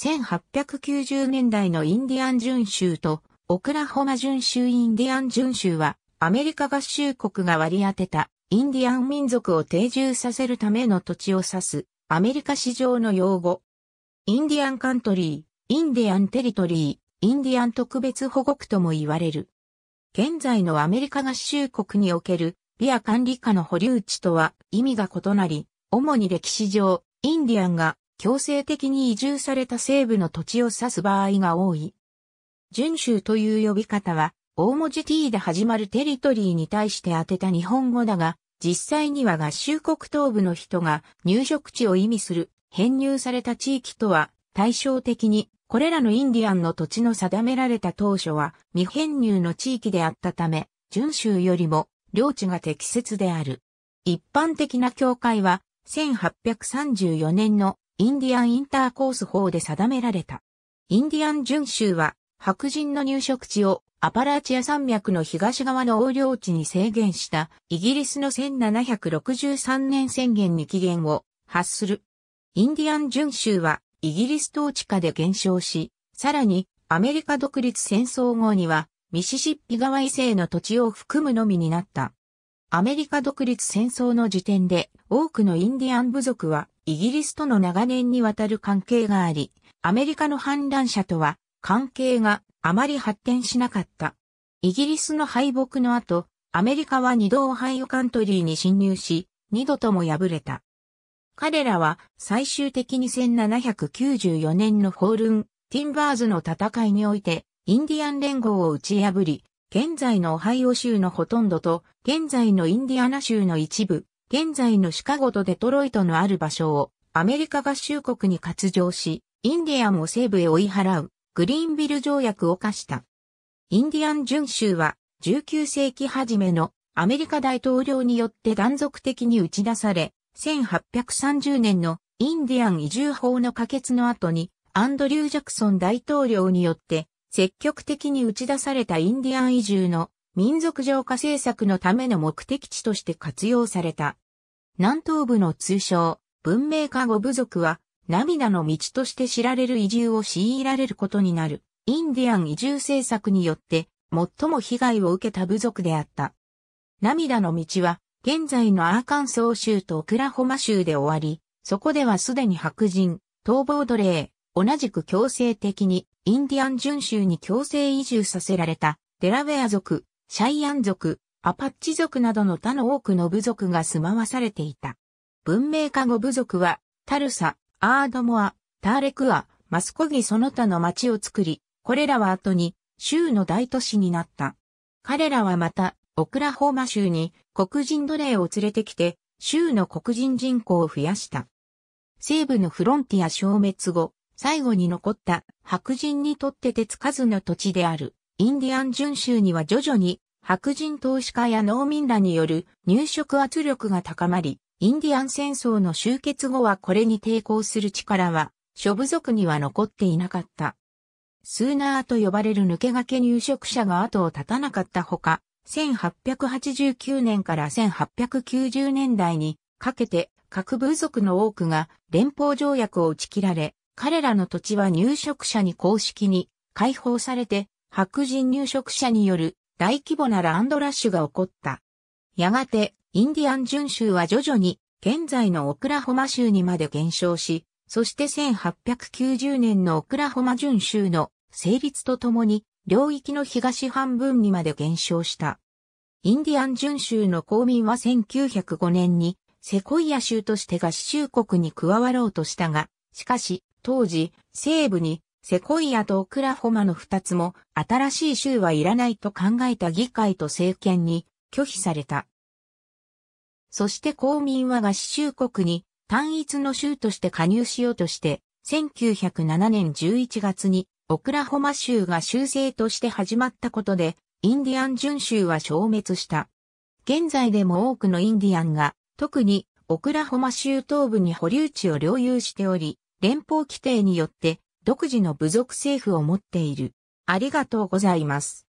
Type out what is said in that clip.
1890年代のインディアン準州とオクラホマ準州インディアン準州はアメリカ合衆国が割り当てたインディアン民族を定住させるための土地を指すアメリカ市場の用語。インディアンカントリー、インディアンテリトリー、インディアン特別保護区とも言われる。現在のアメリカ合衆国におけるビア管理下の保留地とは意味が異なり、主に歴史上、インディアンが強制的に移住された西部の土地を指す場合が多い。準州という呼び方は、大文字 t で始まるテリトリーに対して当てた日本語だが、実際には合衆国東部の人が入植地を意味する編入された地域とは対照的に、これらのインディアンの土地の定められた当初は未編入の地域であったため、準州よりも領地が適切である。一般的な教会は1834年のインディアンインターコース法で定められた。インディアン準州は白人の入植地をアパラチア山脈の東側の横領地に制限したイギリスの1763年宣言に期限を発する。インディアン準州はイギリス統治下で減少し、さらにアメリカ独立戦争後にはミシシッピ川以西の土地を含むのみになった。アメリカ独立戦争の時点で多くのインディアン部族はイギリスとの長年にわたる関係があり、アメリカの反乱者とは関係があまり発展しなかった。イギリスの敗北の後、アメリカは二度オハイオカントリーに侵入し、二度とも敗れた。彼らは最終的に1794年のホールン・ティンバーズの戦いにおいて、インディアン連合を打ち破り、現在のオハイオ州のほとんどと、現在のインディアナ州の一部、現在のシカゴとデトロイトのある場所をアメリカ合衆国に割譲し、インディアンを西部へ追い払うグリーンビル条約を課した。インディアン準州は19世紀初めのアメリカ大統領によって断続的に打ち出され、1830年のインディアン移住法の可決の後にアンドリュー・ジャクソン大統領によって積極的に打ち出されたインディアン移住の民族浄化政策のための目的地として活用された。南東部の通称、文明化語部族は、涙の道として知られる移住を強いられることになる、インディアン移住政策によって、最も被害を受けた部族であった。涙の道は、現在のアーカンソー州とオクラホマ州で終わり、そこではすでに白人、逃亡奴隷、同じく強制的にインディアン巡州に強制移住させられた、デラウェア族、シャイアン族、アパッチ族などの他の多くの部族が住まわされていた。文明化後部族は、タルサ、アードモア、ターレクア、マスコギその他の町を作り、これらは後に州の大都市になった。彼らはまた、オクラホーマ州に黒人奴隷を連れてきて、州の黒人人口を増やした。西部のフロンティア消滅後、最後に残った白人にとって手つかずの土地であるインディアン巡州には徐々に白人投資家や農民らによる入植圧力が高まり、インディアン戦争の終結後はこれに抵抗する力は、諸部族には残っていなかった。スーナーと呼ばれる抜け駆け入植者が後を絶たなかったほか、1889年から1890年代にかけて各部族の多くが連邦条約を打ち切られ、彼らの土地は入植者に公式に解放されて白人入植者による大規模なランドラッシュが起こった。やがて、インディアンン州は徐々に、現在のオクラホマ州にまで減少し、そして1890年のオクラホマン州の成立とともに、領域の東半分にまで減少した。インディアンン州の公民は1905年に、セコイア州として合衆国に加わろうとしたが、しかし、当時、西部にセコイアとオクラホマの二つも新しい州はいらないと考えた議会と政権に拒否された。そして公民は合衆国に単一の州として加入しようとして、1907年11月にオクラホマ州が州制として始まったことで、インディアン準州は消滅した。現在でも多くのインディアンが、特にオクラホマ州東部に保留地を領有しており、連邦規定によって独自の部族政府を持っている。ありがとうございます。